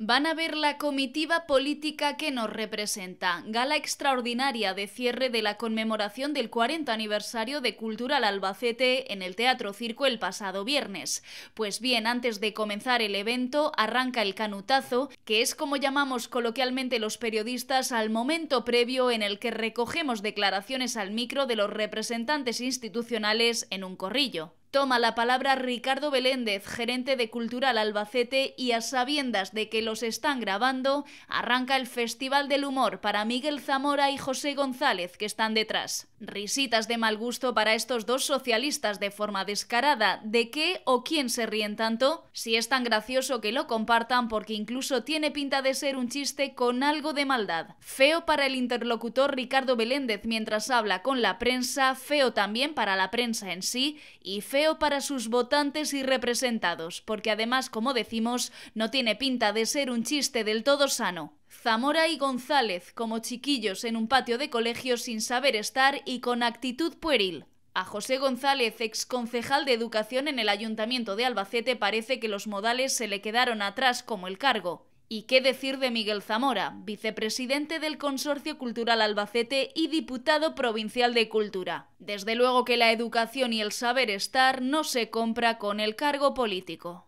Van a ver la comitiva política que nos representa, gala extraordinaria de cierre de la conmemoración del 40 aniversario de Cultural Albacete en el Teatro Circo el pasado viernes. Pues bien, antes de comenzar el evento, arranca el canutazo, que es como llamamos coloquialmente los periodistas al momento previo en el que recogemos declaraciones al micro de los representantes institucionales en un corrillo. Toma la palabra Ricardo Beléndez, gerente de Cultural Albacete, y a sabiendas de que los están grabando, arranca el Festival del Humor para Miguel Zamora y José González, que están detrás. Risitas de mal gusto para estos dos socialistas de forma descarada. ¿De qué o quién se ríen tanto? Si es tan gracioso que lo compartan, porque incluso tiene pinta de ser un chiste con algo de maldad. Feo para el interlocutor Ricardo Beléndez mientras habla con la prensa, feo también para la prensa en sí, y feo para sus votantes y representados, porque además, como decimos, no tiene pinta de ser un chiste del todo sano. Zamora y González, como chiquillos en un patio de colegio sin saber estar y con actitud pueril. A José González, ex concejal de Educación en el Ayuntamiento de Albacete, parece que los modales se le quedaron atrás como el cargo. ¿Y qué decir de Miguel Zamora, vicepresidente del Consorcio Cultural Albacete y diputado provincial de Cultura? Desde luego que la educación y el saber estar no se compra con el cargo político.